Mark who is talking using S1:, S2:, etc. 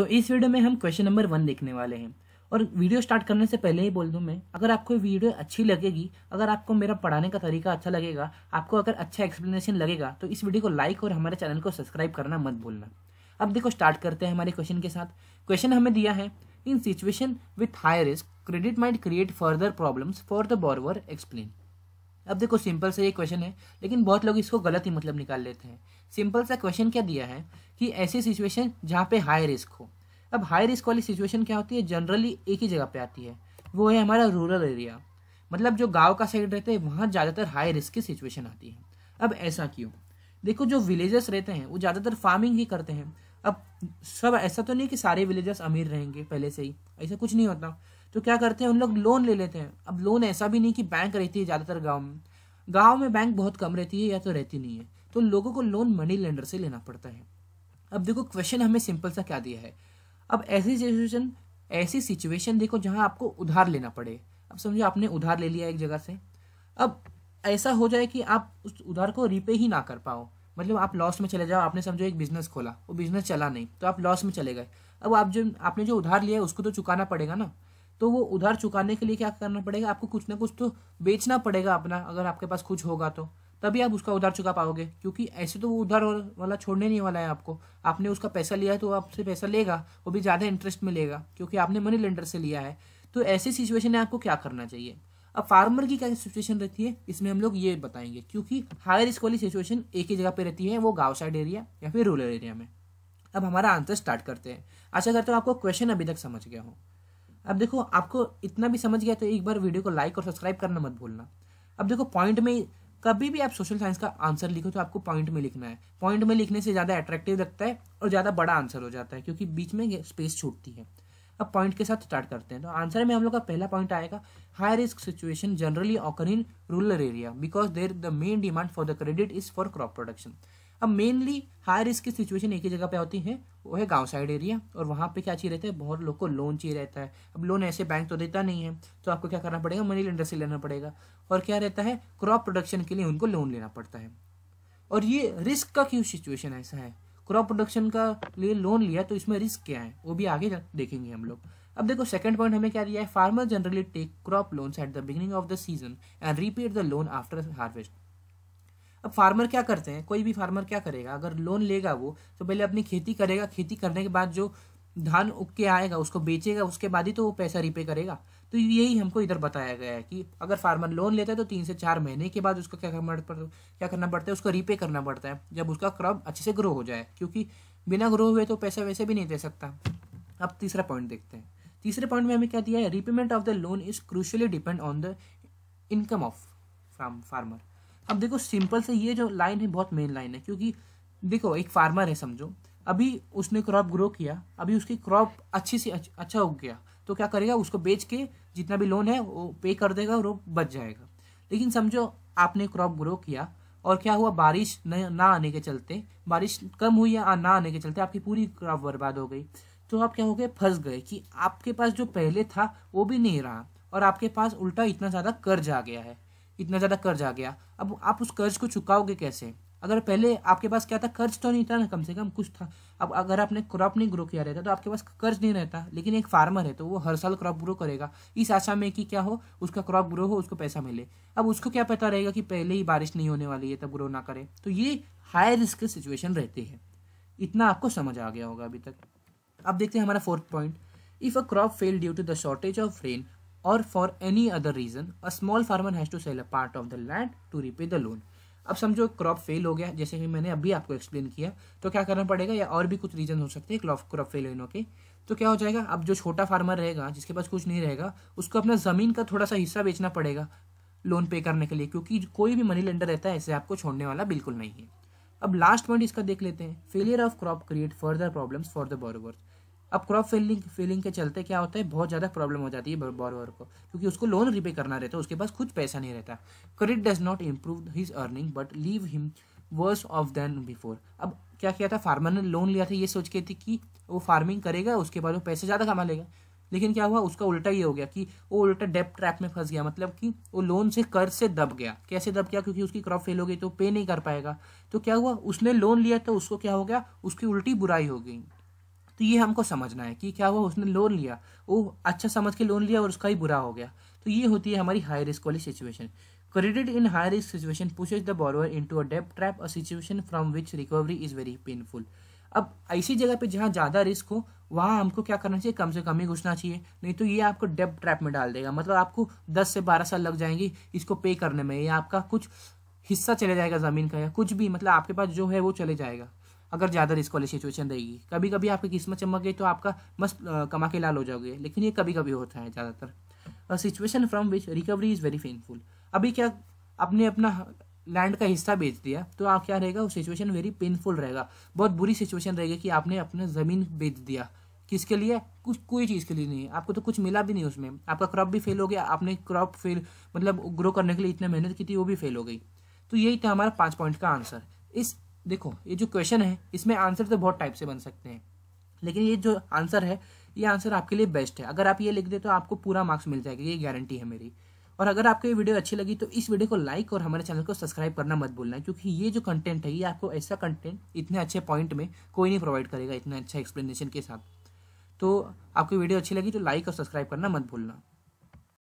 S1: तो इस वीडियो में हम क्वेश्चन नंबर वन देखने वाले हैं और वीडियो स्टार्ट करने से पहले ही बोल दूं मैं अगर आपको वीडियो अच्छी लगेगी अगर आपको मेरा पढ़ाने का तरीका अच्छा लगेगा आपको अगर अच्छा एक्सप्लेनेशन लगेगा तो इस वीडियो को लाइक और हमारे चैनल को सब्सक्राइब करना मत भूलना अब देखो स्टार्ट करते हैं हमारे क्वेश्चन के साथ क्वेश्चन हमें दिया है in situation with high risk credit mind create further problems for the borrower explain अब देखो सिंपल सा ये क्वेश्चन है लेकिन बहुत लोग इसको गलत ही मतलब निकाल लेते हैं सिंपल सा क्वेश्चन क्या दिया है कि ऐसी सिचुएशन जहाँ पे हाई रिस्क हो अब हाई रिस्क वाली सिचुएशन क्या होती है जनरली एक ही जगह पे आती है वो है हमारा रूरल एरिया मतलब जो गांव का साइड रहते हैं वहाँ ज़्यादातर हाई रिस्क की सिचुएशन आती है अब ऐसा क्यों देखो जो विलेजर्स रहते हैं वो ज़्यादातर फार्मिंग ही करते हैं अब सब ऐसा तो नहीं कि सारे विलेजर्स अमीर रहेंगे पहले से ही ऐसा कुछ नहीं होता तो क्या करते हैं उन लोग लोन ले लेते हैं अब लोन ऐसा भी नहीं कि बैंक रहती है ज़्यादातर गाँव में गाँव में बैंक बहुत कम रहती है या तो रहती नहीं है तो लोगों को लोन मनी लेंडर से लेना पड़ता है अब देखो क्वेश्चन हमें सिंपल सा क्या दिया है अब ऐसी सिचुएशन ऐसी सिचुएशन देखो जहाँ आपको उधार लेना पड़े अब समझो आपने उधार ले लिया एक जगह से अब ऐसा हो जाए कि आप उस उधार को रिपे ही ना कर पाओ मतलब आप लॉस में चले जाओ आपने समझो एक बिजनेस खोला वो बिजनेस चला नहीं तो आप लॉस में चले गए अब आप जो आपने जो उधार लिया है उसको तो चुकाना पड़ेगा ना तो वो उधार चुकाने के लिए क्या करना पड़ेगा आपको कुछ ना कुछ तो बेचना पड़ेगा अपना अगर आपके पास कुछ होगा तो तभी आप उसका उधार चुका पाओगे क्योंकि ऐसे तो वो उधार वाला छोड़ने नहीं वाला है आपको आपने उसका पैसा लिया है तो आपसे पैसा लेगा वो भी ज़्यादा इंटरेस्ट में लेगा क्योंकि आपने मनी लेंडर से लिया है तो ऐसी सिचुएशन में आपको क्या करना चाहिए अब फार्मर की क्या सिचुएशन रहती है इसमें हम लोग ये बताएंगे क्योंकि हायर रिस्क वाली सिचुएशन एक ही जगह पे रहती है वो गांव साइड एरिया या फिर रूरल एरिया में अब हमारा आंसर स्टार्ट करते हैं आशा करता हूँ आपको क्वेश्चन अभी तक समझ गया हो अब देखो आपको इतना भी समझ गया तो एक बार वीडियो को लाइक और सब्सक्राइब करना मत भूलना अब देखो पॉइंट में कभी भी आप सोशल साइंस का आंसर लिखो तो आपको पॉइंट में लिखना है पॉइंट में लिखने से ज़्यादा अट्रैक्टिव लगता है और ज़्यादा बड़ा आंसर हो जाता है क्योंकि बीच में स्पेस छूटती है अब पॉइंट के साथ स्टार्ट करते हैं तो आंसर में हम लोग का पहला पॉइंट आएगा high risk situation generally occur in rural area because there the main demand for the credit is for crop production अब मेनली हाई रिस्क की सिचुएशन एक ही जगह पे होती है वो है गांव साइड एरिया और वहाँ पे क्या चाहिए रहता है बहुत लोग को लोन चाहिए रहता है अब लोन ऐसे बैंक तो देता नहीं है तो आपको क्या करना पड़ेगा मनी लेंडर से लेना पड़ेगा और क्या रहता है क्रॉप प्रोडक्शन के लिए उनको लोन लेना पड़ता है और ये रिस्क का क्यों सिचुएशन ऐसा है क्रॉप प्रोडक्शन का लिए लोन लिया तो इसमें रिस्क क्या है वो भी आगे देखेंगे हम लोग अब देखो सेकंड पॉइंट हमें क्या दिया है farmer generally take crop loans at the beginning of the season and repaid the loan after harvest अब फार्मर क्या करते हैं कोई भी फार्मर क्या करेगा अगर लोन लेगा वो तो पहले अपनी खेती करेगा खेती करने के बाद जो धान उग के आएगा उसको बेचेगा उसके बाद ही तो वो पैसा रिपे करेगा तो यही हमको इधर बताया गया है कि अगर फार्मर लोन लेता है तो तीन से चार महीने के बाद उसको क्या करना पड़ता क्या करना पड़ता है उसको रिपे करना पड़ता है जब उसका क्रॉप अच्छे से ग्रो हो जाए क्योंकि बिना ग्रो हुए तो पैसा वैसे भी नहीं दे सकता अब तीसरा पॉइंट देखते हैं तीसरे पॉइंट में हमें क्या दिया है repayment of the loan is crucially depend on the income of farmer अब देखो सिंपल से ये जो लाइन है बहुत मेन लाइन है क्योंकि देखो एक फार्मर है समझो अभी उसने क्रॉप ग्रो किया अभी उसकी क्रॉप अच्छी से अच्छा उग गया तो क्या करेगा उसको बेच के जितना भी लोन है वो पे कर देगा और वो बच जाएगा लेकिन समझो आपने क्रॉप ग्रो किया और क्या हुआ बारिश ना आने के चलते बारिश कम हुई या ना आने के चलते आपकी पूरी क्रॉप बर्बाद हो गई तो आप क्या हो गए फंस गए कि आपके पास जो पहले था वो भी नहीं रहा और आपके पास उल्टा इतना ज़्यादा कर्ज आ गया है इतना ज़्यादा कर्ज आ गया अब आप उस कर्ज को चुकाओगे कैसे अगर पहले आपके पास क्या था कर्ज तो नहीं था ना कम से कम कुछ था अब अगर आपने क्रॉप नहीं ग्रो किया रहता तो आपके पास कर्ज नहीं रहता लेकिन एक फार्मर है तो वो हर साल क्रॉप ग्रो करेगा इस आशा में कि क्या हो उसका क्रॉप ग्रो हो उसको पैसा मिले अब उसको क्या पता रहेगा कि पहले ही बारिश नहीं होने वाली है तब ग्रो ना करे तो ये हाई रिस्क सिचुएशन रहती है इतना आपको समझ आ गया होगा अभी तक अब देखते हैं हमारा fourth point if a crop fail due to the shortage of rain और for any other reason a small farmer has to sell a part of the land to repay the loan अब समझो crop fail हो गया जैसे कि मैंने अभी आपको एक्सप्लेन किया तो क्या करना पड़ेगा या और भी कुछ रीजन हो सकते हैं क्रॉप फेल होने के तो क्या हो जाएगा अब जो छोटा फार्मर रहेगा जिसके पास कुछ नहीं रहेगा उसको अपना ज़मीन का थोड़ा सा हिस्सा बेचना पड़ेगा लोन पे करने के लिए क्योंकि कोई भी मनी लेंडर रहता है ऐसे आपको छोड़ने वाला बिल्कुल नहीं है अब लास्ट पॉइंट इसका देख लेते हैं failure of crop create further problems for the borrowers अब क्रॉप फेलिंग फेलिंग के चलते क्या होता है बहुत ज़्यादा प्रॉब्लम हो जाती है बोरवर को क्योंकि उसको लोन रिपे करना रहता है उसके पास कुछ पैसा नहीं रहता credit does not improve his earning but leave him worse off than before अब क्या किया था फार्मर ने लोन लिया था ये सोच के थी कि वो फार्मिंग करेगा उसके बाद वो पैसे ज़्यादा कमा लेगा लेकिन क्या हुआ उसका उल्टा ये हो गया कि वो उल्टा डेप ट्रैप में फंस गया मतलब कि वो लोन से कर्ज से दब गया कैसे दब गया क्योंकि उसकी क्रॉप फेल हो गई तो पे नहीं कर पाएगा तो क्या हुआ उसने लोन लिया तो उसको क्या हो गया उसकी उल्टी बुराई हो गई तो ये हमको समझना है कि क्या हुआ उसने लोन लिया वो अच्छा समझ के लोन लिया और उसका ही बुरा हो गया तो ये होती है हमारी हाई रिस्क वाली situation credit in high risk situation pushes the into a debt trap a situation from which recovery is very painful अब ऐसी जगह पे जहाँ ज़्यादा रिस्क हो वहाँ हमको क्या करना चाहिए कम से कम ही घुसना चाहिए नहीं तो ये आपको डेप ट्रैप में डाल देगा मतलब आपको 10 से 12 साल लग जाएंगे इसको पे करने में या आपका कुछ हिस्सा चले जाएगा ज़मीन का या कुछ भी मतलब आपके पास जो है वो चले जाएगा अगर ज़्यादा रिस्क वाली सिचुएशन रहेगी कभी कभी आपकी किस्मत चमक गई तो आपका मस्त कमा के लाल हो जाओगे लेकिन ये कभी कभी होता है ज़्यादातर situation from which recovery is very painful अभी क्या आपने अपना लैंड का हिस्सा बेच दिया तो आप क्या रहेगा वो सिचुएशन वेरी पेनफुल रहेगा बहुत बुरी सिचुएशन रहेगी कि आपने अपने ज़मीन बेच दिया किसके लिए कुछ कोई चीज़ के लिए नहीं आपको तो कुछ मिला भी नहीं उसमें आपका क्रॉप भी फेल हो गया आपने क्रॉप फेल मतलब ग्रो करने के लिए इतने मेहनत की थी वो भी फेल हो गई तो यही था हमारा पाँच पॉइंट का आंसर इस देखो ये जो क्वेश्चन है इसमें आंसर तो बहुत टाइप से बन सकते हैं लेकिन ये जो आंसर है ये आंसर आपके लिए बेस्ट है अगर आप ये लिख दे तो आपको पूरा मार्क्स मिल जाएगा ये गारंटी है मेरी और अगर आपको ये वीडियो अच्छी लगी तो इस वीडियो को लाइक और हमारे चैनल को सब्सक्राइब करना मत भूलना क्योंकि ये जो कंटेंट है ये आपको ऐसा कंटेंट इतने अच्छे पॉइंट में कोई नहीं प्रोवाइड करेगा इतना अच्छा एक्सप्लेनेशन के साथ तो आपको वीडियो अच्छी लगी तो लाइक और सब्सक्राइब करना मत भूलना